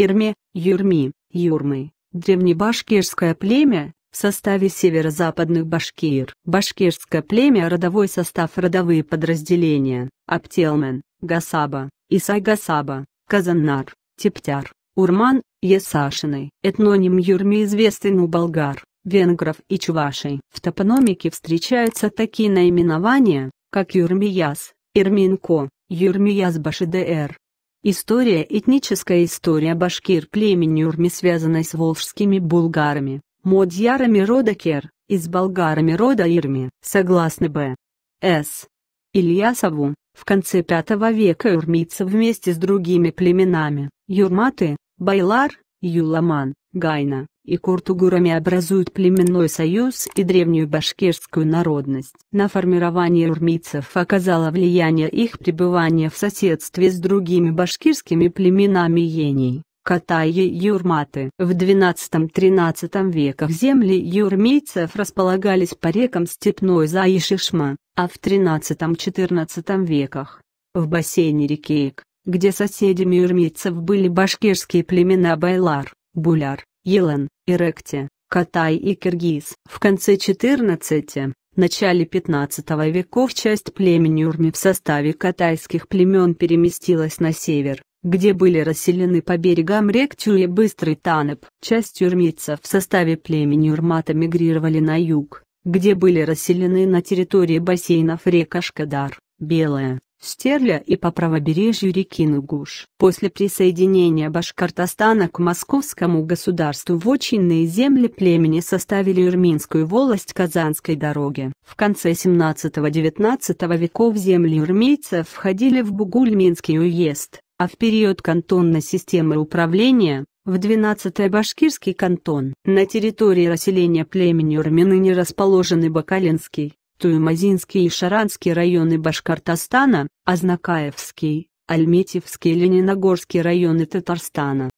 Ирме, Юрми, Юрмы, древнебашкирское племя, в составе северо-западных башкир. Башкирское племя родовой состав родовые подразделения, Аптелмен, Гасаба, Исай-Гасаба, Казаннар, Тептяр, Урман, Есашины. Этноним Юрми известен у болгар, венгров и чувашей. В топономике встречаются такие наименования, как Юрмияс, Ирминко, Юрмияс Башидер, История Этническая история башкир племени Урми связанной с волжскими булгарами, модьярами рода Кер, и с болгарами рода Ирми. Согласно Б. С. Ильясову, в конце V века урмийцы вместе с другими племенами, юрматы, байлар, юламан, Гайна и Куртугурами образуют племенной союз и древнюю башкирскую народность. На формирование урмийцев оказало влияние их пребывание в соседстве с другими башкирскими племенами Ений. Катайи юрматы. В XII-XIII веках земли юрмийцев располагались по рекам Степной Заишишма, а в XIII-XIV веках – в бассейне реки Эк, где соседями юрмийцев были башкирские племена Байлар, Буляр, Елен, Иректе, Катай и Киргиз. В конце XIV, начале XV веков часть племени Урми в составе катайских племен переместилась на север, где были расселены по берегам рек Тю и Быстрый Танеп. Часть урмийцев в составе племени Урмата мигрировали на юг, где были расселены на территории бассейнов река Шкадар, Белая, Стерля и по правобережью реки Нугуш. После присоединения Башкортостана к московскому государству вотчинные земли племени составили Юрминскую волость Казанской дороги. В конце 17-19 веков земли Юрмейцев входили в Бугульминский уезд, а в период кантонной системы управления в 12-й Башкирский кантон. На территории расселения племени Урмины не расположены Бакалинский, Туймазинский и Шаранский районы Башкортостана, Азнакаевский, Альметьевский и Лениногорский районы Татарстана.